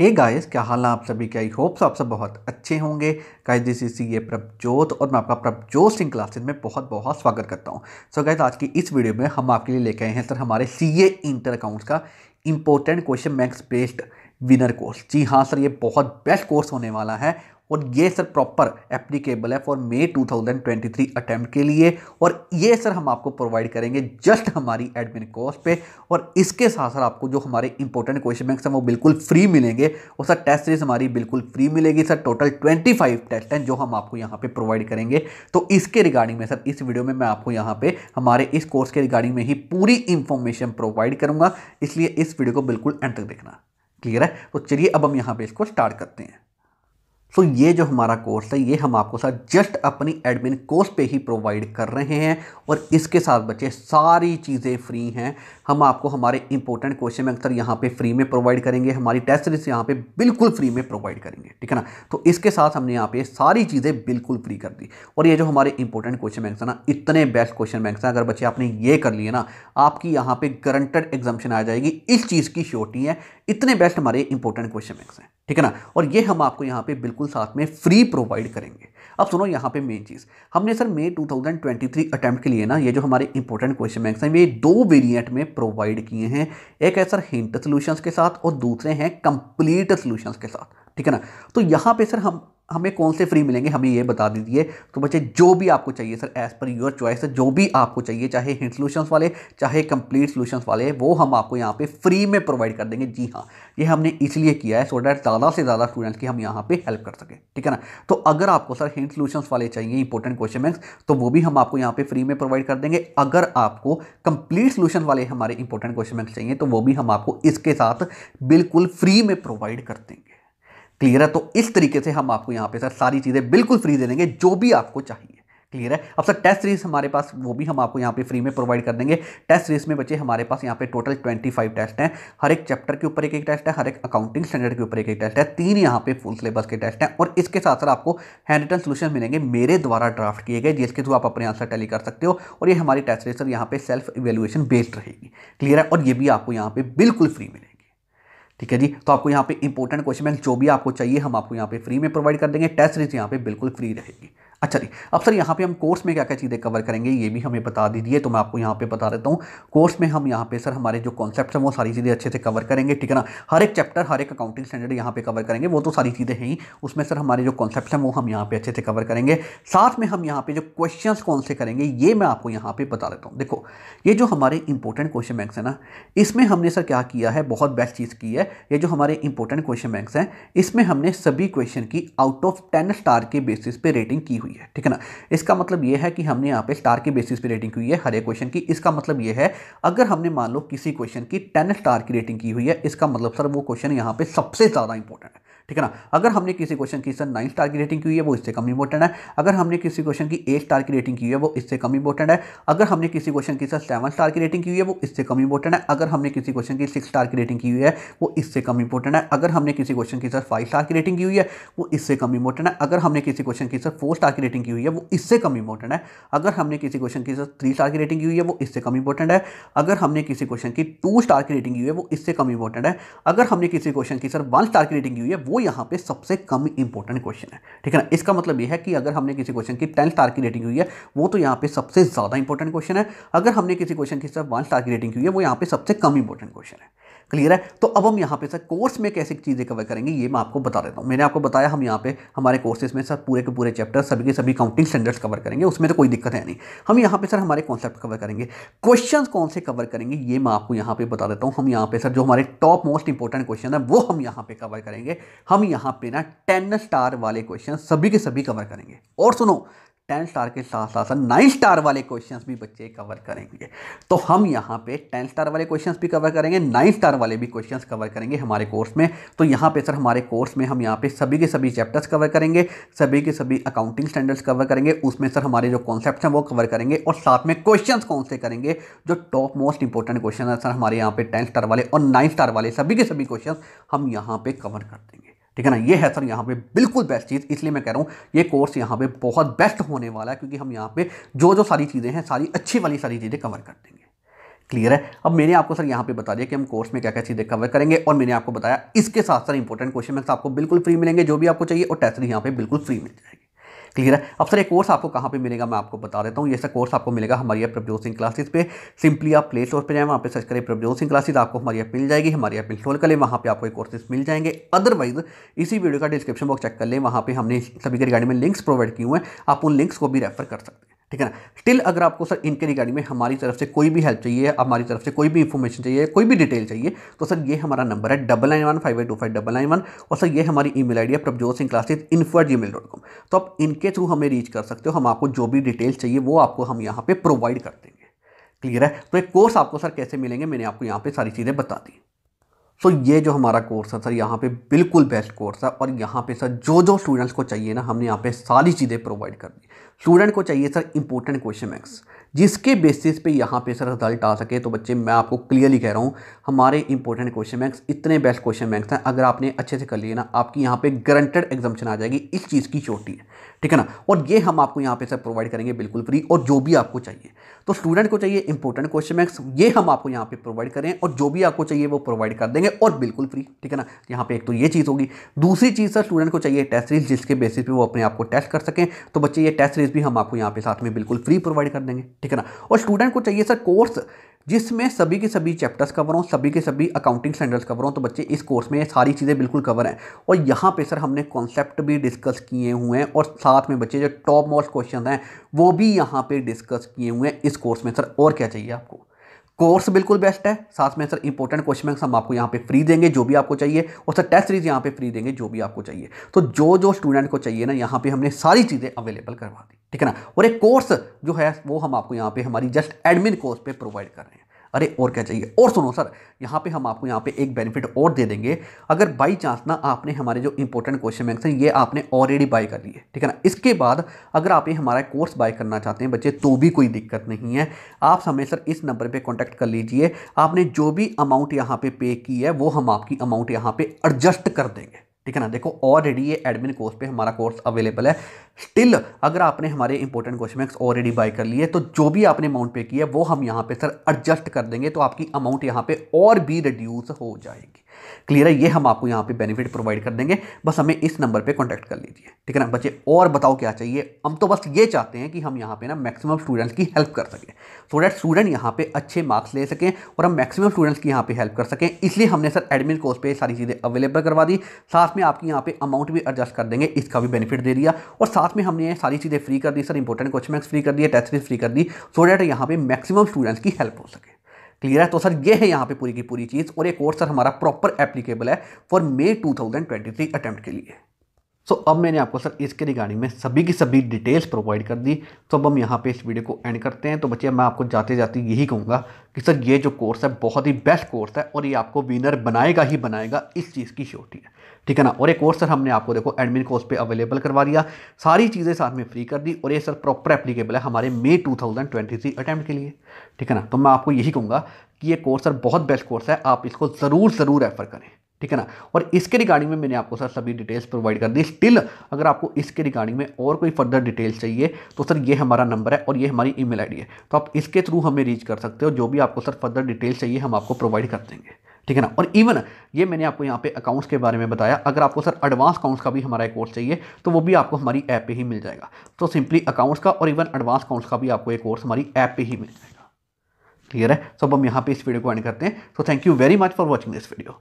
hey guys क्या हाल है आप सभी के आई होप्स आप सब बहुत अच्छे होंगे गाइस दिस इज ये प्रभजोत और मैं आपका प्रभजोत सिंह क्लासेज में बहुत बहुत स्वागत करता हूँ सो so गाइस आज की इस वीडियो में हम आपके लिए लेके आए हैं सर हमारे सी ए इंटर अकाउंट्स का important question max based winner course जी हाँ सर ये बहुत बेस्ट कोर्स होने वाला है और ये सर प्रॉपर एप्लीकेबल है फॉर मे 2023 अटेम्प्ट के लिए और ये सर हम आपको प्रोवाइड करेंगे जस्ट हमारी एडमिन कोर्स पे और इसके साथ साथ आपको जो हमारे इंपॉर्टेंट क्वेश्चन बैंक हैं वो बिल्कुल फ्री मिलेंगे और सर टेस्ट सीरीज हमारी बिल्कुल फ्री मिलेगी सर टोटल 25 टेस्ट हैं जो हम आपको यहाँ पे प्रोवाइड करेंगे तो इसके रिगार्डिंग में सर इस वीडियो में मैं आपको यहाँ पर हमारे इस कोर्स के रिगार्डिंग में ही पूरी इंफॉर्मेशन प्रोवाइड करूँगा इसलिए इस वीडियो को बिल्कुल एंड तक देखना क्लियर है तो चलिए अब हम यहाँ पे इसको स्टार्ट करते हैं सो ये जो हमारा कोर्स है ये हम आपको साथ जस्ट अपनी एडमिन कोर्स पे ही प्रोवाइड कर रहे हैं और इसके साथ बच्चे सारी चीज़ें फ्री हैं हम आपको हमारे इंपॉर्टेंट क्वेश्चन में अक्सर यहाँ पे फ्री में प्रोवाइड करेंगे हमारी टेस्ट सीरीज यहाँ पे बिल्कुल फ्री में प्रोवाइड करेंगे ठीक है ना तो इसके साथ हमने यहाँ पे सारी चीज़ें बिल्कुल फ्री कर दी और ये जो हमारे इंपॉर्टेंट क्वेश्चन बैंक ना इतने बेस्ट क्वेश्चन बैंक हैं अगर बच्चे आपने ये कर लिए ना आपकी यहाँ पर गारंटेड एग्जामेशन आ जाएगी इस चीज़ की श्योरिटी है इतने बेस्ट हमारे इंपॉर्टेंट क्वेश्चन बैंक हैं ठीक है ना और ये हम आपको यहाँ पे बिल्कुल साथ में फ्री प्रोवाइड करेंगे अब सुनो यहाँ पे मेन चीज़ हमने सर मई 2023 अटेम्प्ट के लिए ना ये जो हमारे इंपॉर्टेंट क्वेश्चन बैंक्स हैं ये दो वेरिएंट में प्रोवाइड किए हैं एक है सर हिंट सोल्यूशंस के साथ और दूसरे हैं कंप्लीट सोल्यूशंस के साथ ठीक है ना तो यहाँ पे सर हम हमें कौन से फ्री मिलेंगे हमें ये बता दीजिए तो बच्चे जो भी आपको चाहिए sir as per your choice जो भी आपको चाहिए चाहे हिंट सोल्यूशंस वाले चाहे कंप्लीट सोल्यूशंस वाले वो हम आपको यहाँ पे फ्री में प्रोवाइड कर देंगे जी हाँ ये हमने इसलिए किया है सो डैट ज़्यादा से ज़्यादा स्टूडेंट्स की हम यहाँ पर हेल्प कर सकें ठीक है ना तो अगर आपको सर हिंट सोल्यूशंस वाले चाहिए इंपॉर्टेंट क्वेश्चन मैक्स तो वो भी हम आपको यहाँ पर फ्री में प्रोवाइड कर देंगे अगर आपको कंप्लीट सोल्यूशन वाले हमारे इंपॉर्टेंट क्वेश्चन मैक्स चाहिए तो वो भी हम आपको इसके साथ बिल्कुल फ्री में प्रोवाइड कर देंगे क्लियर है तो इस तरीके से हम आपको यहाँ पे सर सारी चीज़ें बिल्कुल फ्री दे देंगे जो भी आपको चाहिए क्लियर है अब सर टेस्ट सीरीज हमारे पास वो भी हम आपको यहाँ पे फ्री में प्रोवाइड कर देंगे टेस्ट सीरीज में बच्चे हमारे पास यहाँ पे टोटल 25 टेस्ट हैं हर एक चैप्टर के ऊपर एक एक टेस्ट है हर एक अकाउंटिंग स्टैंडर्ड के ऊपर एक एक टेस्ट है तीन यहाँ पे फुल सिलेबस के टेस्ट हैं और इसके साथ साथ आपको हैंड रिटन सोल्यूशन मिलेंगे मेरे द्वारा ड्राफ्ट किए गए जिसके थ्रू आप अपने आंसर टैली कर सकते हो और ये हमारी टेस्ट सीरीज सर यहाँ पे सेल्फ इवेल्युएशन बेस्ड रहेगी क्लियर है और ये भी आपको यहाँ पे बिल्कुल फ्री मिलेगी ठीक है जी तो आपको यहाँ पे इंपॉर्टेंट क्वेश्चन बैंक जो भी आपको चाहिए हम आपको यहाँ पे फ्री में प्रोवाइड कर देंगे टेस्ट सीरीज यहाँ पे बिल्कुल फ्री रहेगी अच्छा जी अब सर यहाँ पे हम कोर्स में क्या क्या चीज़ें कवर करेंगे ये भी हमें बता दीजिए तो मैं आपको यहाँ पे बता देता हूँ कोर्स में हम यहाँ पे सर हमारे जो कॉन्सेप्ट हैं वो सारी चीज़ें अच्छे से कवर करेंगे ठीक है ना हर एक चैप्टर हर एक अकाउंटिंग स्टैंडर्ड यहाँ पे कवर करेंगे वो तो सारी चीज़ें हैं ही उसमें सर हमारे जो कॉन्सेप्ट हैं वो हम यहाँ पे अच्छे से कवर करेंगे साथ में हम यहाँ पे जो क्वेश्चन कौन से करेंगे ये मैं आपको यहाँ पे बता देता हूँ देखो ये जो हमारे इंपॉर्टेंट क्वेश्चन बैंक्स हैं ना इसमें हमने सर क्या किया है बहुत बेस्ट चीज़ की है ये जो हमारे इंपॉर्टेंट क्वेश्चन बैंक्स हैं इसमें हमने सभी क्वेश्चन की आउट ऑफ टेन स्टार के बेसिस पे रेटिंग की हुई हुई है ठीक है ना इसका मतलब यह है कि हमने यहाँ पे स्टार के बेसिस पे रेटिंग की हुई है हर एक क्वेश्चन की इसका मतलब यह है अगर हमने मान लो किसी क्वेश्चन की टेन स्टार की रेटिंग की हुई है इसका मतलब सर वो क्वेश्चन यहाँ पे सबसे ज़्यादा इंपॉर्टेंट है ठीक है ना अगर हमने किसी क्वेश्चन की सर नाइन स्टार की रेटिंग की है वो इससे कम इंपॉर्टेंट है अगर हमने किसी क्वेश्चन की एट स्टार की रेटिंग की है वो इससे कम इंपॉर्टेंट है अगर हमने किसी क्वेश्चन की सर सेवन स्टार की रेटिंग की है वो इससे कम इंपॉर्टेंट है अगर हमने किसी क्वेश्चन की सिक्स स्टार की रेटिंग की हुई है वो इससे कम इंपॉर्टेंट है अगर हमने किसी क्वेश्चन की सर फाइव स्टार की रेटिंग की हुई है वो इससे कम इंपॉर्टेंट है अगर हमने किसी क्वेश्चन की सर फोर स्टार की रेटिंग की हुई है वो इससे कम इंपॉर्टेंट है अगर हमने किसी क्वेश्चन की सर थ्री स्टार की रेटिंग की हुई है वो इससे कम इंपॉर्टेंट है अगर हमने किसी क्वेश्चन की टू स्टार की रेटिंग की हुई है वो इससे कम इंपॉर्टेंट है अगर हमने किसी क्वेश्चन की सर वन स्टार की रेटिंग की हुई है वो यहाँ पे सबसे कम इंपॉर्टेंट क्वेश्चन है ठीक है ना इसका मतलब ये है कि अगर हमने किसी क्वेश्चन की टेंथ स्टार की रेटिंग हुई है वो तो यहाँ पे सबसे ज़्यादा इंपॉर्टेंट क्वेश्चन है अगर हमने किसी क्वेश्चन की सिर्फ वन स्टार की रेटिंग हुई है वो यहाँ पे सबसे कम इंपॉर्टेंट क्वेश्चन है क्लियर है तो अब हम यहाँ पे सर कोर्स में कैसे चीज़ें कवर करेंगे ये मैं आपको बता देता हूँ मैंने आपको बताया हम यहाँ पे हमारे कोर्सेज में सर पूरे के पूरे चैप्टर सभी के सभी काउंटिंग स्टैंडर्ड्स कवर करेंगे उसमें तो कोई दिक्कत है नहीं हम यहाँ पे सर हमारे कॉन्सेप्ट कवर करेंगे क्वेश्चन कौन से कवर करेंगे ये मैं आपको यहाँ पर बता देता हूँ हम यहाँ पे सर जो हमारे टॉप मोस्ट इंपॉर्टेंट क्वेश्चन है वो हम यहाँ पर कवर करेंगे हम यहाँ पे ना टेन स्टार वाले क्वेश्चन सभी के सभी कवर करेंगे और सुनो टेन स्टार के साथ साथ नाइन स्टार वाले क्वेश्चंस भी बच्चे कवर करेंगे तो हम यहाँ पे टेन स्टार वाले क्वेश्चंस भी कवर करेंगे नाइन स्टार वाले भी क्वेश्चंस कवर करेंगे हमारे कोर्स में तो यहाँ पे सर हमारे कोर्स में हम यहाँ पे सभी के सभी चैप्टर्स कवर करेंगे सभी के सभी अकाउंटिंग स्टैंडर्ड्स कवर करेंगे उसमें सर हमारे जो कॉन्सेप्ट हैं वो कवर करेंगे और साथ में क्वेश्चन कौन से करेंगे जो टॉप मोस्ट इंपॉर्टेंट क्वेश्चन है सर हमारे यहाँ पे टेन स्टार वाले और नाइन स्टार वाले सभी के सभी क्वेश्चन हम यहाँ पर कवर कर देंगे ठीक है ना ये है सर यहाँ पे बिल्कुल बेस्ट चीज़ इसलिए मैं कह रहा हूँ ये कोर्स यहाँ पे बहुत बेस्ट होने वाला है क्योंकि हम यहाँ पे जो जो सारी चीज़ें हैं सारी अच्छी वाली सारी चीज़ें कवर कर देंगे क्लियर है अब मैंने आपको सर यहाँ पे बता दिया कि हम कोर्स में क्या क्या चीज़ें कवर करेंगे और मैंने आपको बताया इसके साथ सर इंपॉर्टेंट क्वेश्चन मैं आपको बिल्कुल फ्री मिलेंगे जो भी आपको चाहिए और टेस्ट यहाँ पर बिल्कुल फ्री मिल जाएगी क्लियर है अब सर एक कोर्स आपको कहाँ पे मिलेगा मैं आपको बता देता हूँ ये सर कोर्स आपको मिलेगा हमारी ऐप प्रभजोत सिंह क्लासेस पे सिंपली आप प्ले स्टोर पर जाएँ वहाँ पे सर्च करें प्रभजोत सिंह क्लासेस आपको हमारी ऐप मिल जाएगी हमारी ऐप इंस्टॉल कर लें वहाँ पर आपको कोर्सेज मिल जाएंगे अदरवाइज इसी वीडियो का डिस्क्रिप्शन बॉक्स चेक कर लें वहाँ पर हमने सभी के रिगार्डिंग में लिंक्स प्रोवाइड किए हुए हैं आप उन लिंक्स को भी रेफर कर सकते हैं ठीक है ना स्टिल अगर आपको सर इनके रिगार्डिंग में हमारी तरफ से कोई भी हेल्प चाहिए हमारी तरफ से कोई भी इन्फॉर्मेशन चाहिए कोई भी डिटेल चाहिए तो सर ये हमारा नंबर है double nine one five eight two five double nine one और सर ये हमारी ईमेल आईडी है Prabhjot Singh classes info at Gmail dot com तो आप इनके थ्रू हमें रीच कर सकते हो हम आपको जो भी डिटेल चाहिए वो आपको हम यहाँ पर प्रोवाइड कर देंगे क्लियर है तो एक कोर्स आपको सर कैसे मिलेंगे मैंने आपको यहाँ पर सारी चीज़ें बता दी सो so, ये जो हमारा कोर्स है सर यहाँ पे बिल्कुल बेस्ट कोर्स है और यहाँ पे सर जो जो स्टूडेंट्स को चाहिए ना हमने यहाँ पे सारी चीज़ें प्रोवाइड कर दी स्टूडेंट को चाहिए सर इंपॉर्टेंट क्वेश्चन मैक्स जिसके बेसिस पे यहाँ पे सर रिजल्ट आ सके तो बच्चे मैं आपको क्लियरली कह रहा हूँ हमारे इंपॉर्टेंट क्वेश्चन बैंक्स इतने बेस्ट क्वेश्चन बैंक्स हैं अगर आपने अच्छे से कर लिए ना आपकी यहाँ पे गारंटेड एग्जामेशन आ जाएगी इस चीज़ की चोटी है ठीक है ना और ये हम आपको यहाँ पे सर प्रोवाइड करेंगे बिल्कुल फ्री और जो भी आपको चाहिए तो स्टूडेंट को चाहिए इंपॉर्टेंट क्वेश्चन बैंक्स ये हम आपको यहाँ पर प्रोवाइड करें और जो भी आपको चाहिए वो प्रोवाइड कर देंगे और बिल्कुल फ्री ठीक है ना यहाँ पर एक तो ये चीज़ होगी दूसरी चीज़ सर स्टूडेंट को चाहिए टेस्ट सीरीज जिसके बेसिस पर वो अपने आप को टेस्ट कर सकें तो बच्चे ये टेस्ट सीरीज भी हम आपको यहाँ पे साथ में बिल्कुल फ्री प्रोवाइड कर देंगे ठीक है ना और स्टूडेंट को चाहिए सर कोर्स जिसमें सभी के सभी चैप्टर्स कवर हों सभी के सभी अकाउंटिंग स्टैंडर्ड्स कवर हों तो बच्चे इस कोर्स में ये सारी चीज़ें बिल्कुल कवर हैं और यहाँ पे सर हमने कॉन्सेप्ट भी डिस्कस किए हुए हैं और साथ में बच्चे जो टॉप मोस्ट क्वेश्चन हैं वो भी यहाँ पे डिस्कस किए हुए हैं इस कोर्स में सर और क्या चाहिए आपको कोर्स बिल्कुल बेस्ट है साथ में सर इंपॉर्टेंट क्वेश्चन हम आपको यहाँ पे फ्री देंगे जो भी आपको चाहिए और सर टेस्ट सीरीज यहाँ पे फ्री देंगे जो भी आपको चाहिए तो जो जो स्टूडेंट को चाहिए ना यहाँ पे हमने सारी चीज़ें अवेलेबल करवा दी ठीक है ना और एक कोर्स जो है वो हम आपको यहाँ पे हमारी जस्ट एडमिन कोर्स पर प्रोवाइड कर रहे हैं अरे और क्या चाहिए और सुनो सर यहाँ पे हम आपको यहाँ पे एक बेनिफिट और दे देंगे अगर बाई चांस ना आपने हमारे जो इंपॉर्टेंट क्वेश्चन बैंक हैं ये आपने ऑलरेडी बाय कर लिए ठीक है ना इसके बाद अगर आप ये हमारा कोर्स बाय करना चाहते हैं बच्चे तो भी कोई दिक्कत नहीं है आप हमें सर इस नंबर पर कॉन्टैक्ट कर लीजिए आपने जो भी अमाउंट यहाँ पर पे की है वो हम आपकी अमाउंट यहाँ पर एडजस्ट कर देंगे ठीक है ना देखो ऑलरेडी ये एडमिन कोर्स पे हमारा कोर्स अवेलेबल है स्टिल अगर आपने हमारे important question max already buy कर लिए तो जो भी आपने अमाउंट पे किया वो हम यहाँ पे सर एडजस्ट कर देंगे तो आपकी अमाउंट यहाँ पे और भी रिड्यूस हो जाएगी क्लियर है ये हम आपको यहाँ पे बेनिफिट प्रोवाइड कर देंगे बस हमें इस नंबर पे कांटेक्ट कर लीजिए ठीक है ना बच्चे और बताओ क्या चाहिए हम तो बस ये चाहते हैं कि हम यहाँ पे ना मैक्सिमम स्टूडेंट्स की हेल्प कर सकें सो डैट स्टूडेंट यहाँ पे अच्छे मार्क्स ले सकें और हम मैक्सिमम स्टूडेंट्स की यहाँ पे हेल्प कर सकें इसलिए हमने सर एडमिन कोर्स पर सारी चीज़ें अवेलेबल करवा दी साथ में आपकी यहाँ पर अमाउंट भी एडजस्ट कर देंगे इसका भी बेनिफिट दे दिया और साथ में हमने सारी चीज़ें फ्री कर दी सर इंपॉर्टेंट क्वेश्चन फ्री कर दिए टेस्ट फ्री कर दी सो डैट यहाँ पर मैक्सिमम स्टूडेंट्स की हेल्प हो सके क्लियर है तो सर ये है यहाँ पे पूरी की पूरी चीज़ और ये कोर्स सर हमारा प्रॉपर एप्लीकेबल है फॉर मे 2023 अटेम्प्ट के लिए सो अब मैंने आपको सर इसके रिगार्डिंग में सभी की सभी डिटेल्स प्रोवाइड कर दी तो अब हम यहाँ पे इस वीडियो को एंड करते हैं तो बच्चे मैं आपको जाते जाते यही कहूँगा कि सर ये जो कोर्स है बहुत ही बेस्ट कोर्स है और ये आपको विनर बनाएगा ही बनाएगा इस चीज़ की श्योरिटी है ठीक है ना और एक कोर्स सर हमने आपको देखो एडमिन कोर्स पे अवेलेबल करवा दिया सारी चीज़ें साथ में फ्री कर दी और ये सर प्रॉपर एप्लीकेबल है हमारे मे 2023 अटैम्प्ट के लिए ठीक है ना तो मैं आपको यही कहूँगा कि ये कोर्स सर बहुत बेस्ट कोर्स है आप इसको ज़रूर ज़रूर रेफ़र करें ठीक है ना और इसके रिगार्डिंग में मैंने आपको सर सभी डिटेल्स प्रोवाइड कर दी स्टिल अगर आपको इसके रिगार्डिंग में और कोई फर्दर डिटेल्स चाहिए तो सर ये हमारा नंबर है और ये हमारी ईमेल आईडी है तो आप इसके थ्रू हमें रीच कर सकते हो जो भी आपको सर फर्दर डिटेल्स चाहिए हम आपको प्रोवाइड कर देंगे ठीक है ना और इवन ये मैंने आपको यहाँ पे अकाउंट्स के बारे में बताया अगर आपको सर एडवांस अकाउंट्स का भी हमारा एक कोर्स चाहिए तो वो भी आपको हमारी ऐप पर ही मिल जाएगा तो सिंपली अकाउंट्स का और इवन एडवांस अकाउंट्स का भी आपको एक कोर्स हमारी ऐप पर ही मिल जाएगा क्लियर है सब हम यहाँ पर इस वीडियो को एंड करते हैं तो thank you very much for watching this video